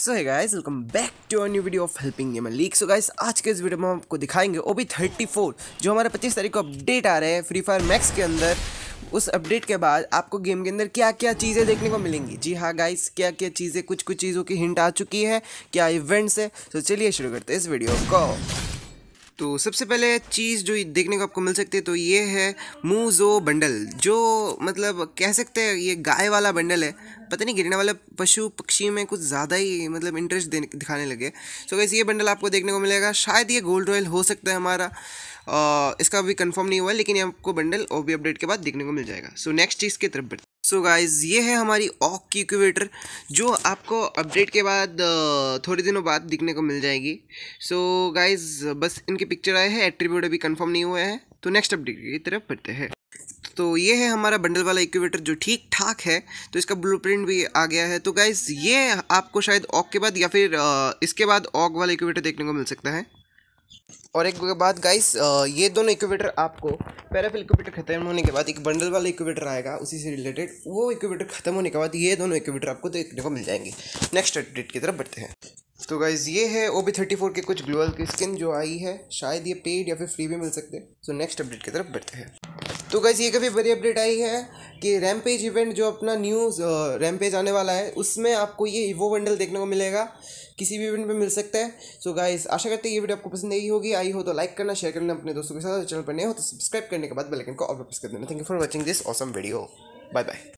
so hi guys welcome back to our new video of helping gamer league so guys आज के इस video में हम आपको दिखाएंगे ओ बी थर्टी फोर जो हमारे 25 तारीख को अपडेट आ रहे हैं फ्री फायर मैक्स के अंदर उस अपडेट के बाद आपको गेम के अंदर क्या क्या चीज़ें देखने को मिलेंगी जी हाँ गाइस क्या क्या चीज़ें कुछ कुछ चीज़ों की हिंट आ चुकी है क्या इवेंट्स है तो चलिए शुरू करते हैं इस वीडियो को तो सबसे पहले चीज़ जो देखने को आपको मिल सकती है तो ये है मूजो बंडल जो मतलब कह सकते हैं ये गाय वाला बंडल है पता नहीं गिरने वाले पशु पक्षी में कुछ ज़्यादा ही मतलब इंटरेस्ट दिखाने लगे सो तो वैसे ये बंडल आपको देखने को मिलेगा शायद ये गोल्ड रॉयल हो सकता है हमारा आ, इसका अभी कन्फर्म नहीं हुआ लेकिन ये आपको बंडल ओ अपडेट के बाद देखने को मिल जाएगा सो नेक्स्ट चीज़ की तरफ सो so गाइज़ ये है हमारी ऑक की इक्वेटर जो आपको अपडेट के बाद थोड़े दिनों बाद दिखने को मिल जाएगी सो so गाइज़ बस इनके पिक्चर आए हैं एट्रीब्यूट अभी कंफर्म नहीं हुए हैं तो नेक्स्ट अपडेट की तरफ बढ़ते हैं तो ये है हमारा बंडल वाला इक्वेटर जो ठीक ठाक है तो इसका ब्लूप्रिंट भी आ गया है तो गाइज ये आपको शायद ऑक के बाद या फिर इसके बाद ऑक वाला इक्वेटर देखने को मिल सकता है और एक के बाद गाइस ये दोनों इक्वेटर आपको पैराफिल इक्वेटर खत्म होने के बाद एक बंडल वाला इक्वेटर आएगा उसी से रिलेटेड वो इक्वेटर खत्म होने के बाद ये दोनों इक्वेटर आपको देखने को मिल जाएंगे नेक्स्ट अपडेट की तरफ बढ़ते हैं तो गाइज ये है ओ बी थर्टी फोर के कुछ ग्लोअल की स्किन जो आई है शायद ये पेड या फिर फ्री भी मिल सकते हैं सो नेक्स्ट अपडेट की तरफ बढ़ते हैं तो कैसे ये काफ़ी बड़ी अपडेट आई है कि रैमपेज इवेंट जो अपना न्यू रैमपेज आने वाला है उसमें आपको ये इवो बंडल देखने को मिलेगा किसी भी इवेंट में मिल सकता है सो गाइस आशा करते हैं ये वीडियो आपको पसंद आई होगी आई हो तो लाइक करना शेयर करना अपने दोस्तों के साथ चैनल पर नए हो तो सब्सक्राइब करने के बाद बेलाइकन को और वापस कर देना thank you for watching this awesome video bye bye